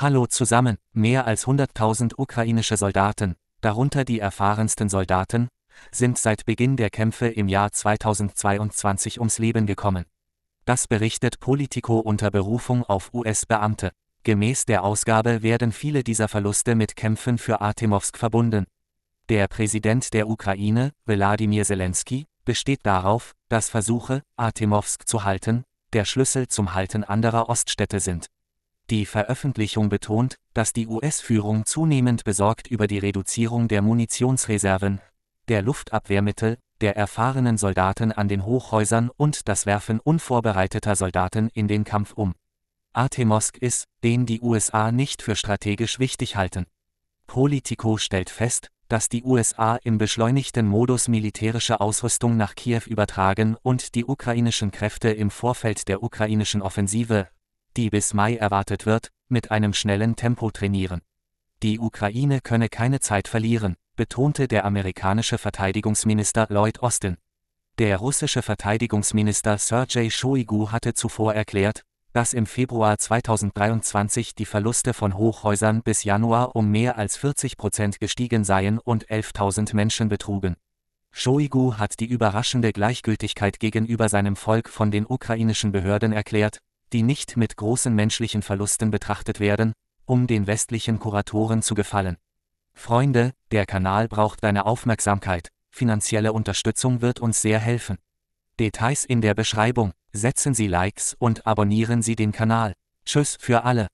Hallo zusammen, mehr als 100.000 ukrainische Soldaten, darunter die erfahrensten Soldaten, sind seit Beginn der Kämpfe im Jahr 2022 ums Leben gekommen. Das berichtet Politico unter Berufung auf US-Beamte. Gemäß der Ausgabe werden viele dieser Verluste mit Kämpfen für Artemovsk verbunden. Der Präsident der Ukraine, Wladimir Zelensky, besteht darauf, dass Versuche, Artemovsk zu halten, der Schlüssel zum Halten anderer Oststädte sind. Die Veröffentlichung betont, dass die US-Führung zunehmend besorgt über die Reduzierung der Munitionsreserven, der Luftabwehrmittel, der erfahrenen Soldaten an den Hochhäusern und das Werfen unvorbereiteter Soldaten in den Kampf um. Artemosk ist, den die USA nicht für strategisch wichtig halten. Politico stellt fest, dass die USA im beschleunigten Modus militärische Ausrüstung nach Kiew übertragen und die ukrainischen Kräfte im Vorfeld der ukrainischen Offensive die bis Mai erwartet wird, mit einem schnellen Tempo trainieren. Die Ukraine könne keine Zeit verlieren, betonte der amerikanische Verteidigungsminister Lloyd Austin. Der russische Verteidigungsminister Sergei Shoigu hatte zuvor erklärt, dass im Februar 2023 die Verluste von Hochhäusern bis Januar um mehr als 40 Prozent gestiegen seien und 11.000 Menschen betrugen. Shoigu hat die überraschende Gleichgültigkeit gegenüber seinem Volk von den ukrainischen Behörden erklärt, die nicht mit großen menschlichen Verlusten betrachtet werden, um den westlichen Kuratoren zu gefallen. Freunde, der Kanal braucht deine Aufmerksamkeit, finanzielle Unterstützung wird uns sehr helfen. Details in der Beschreibung, setzen Sie Likes und abonnieren Sie den Kanal. Tschüss für alle.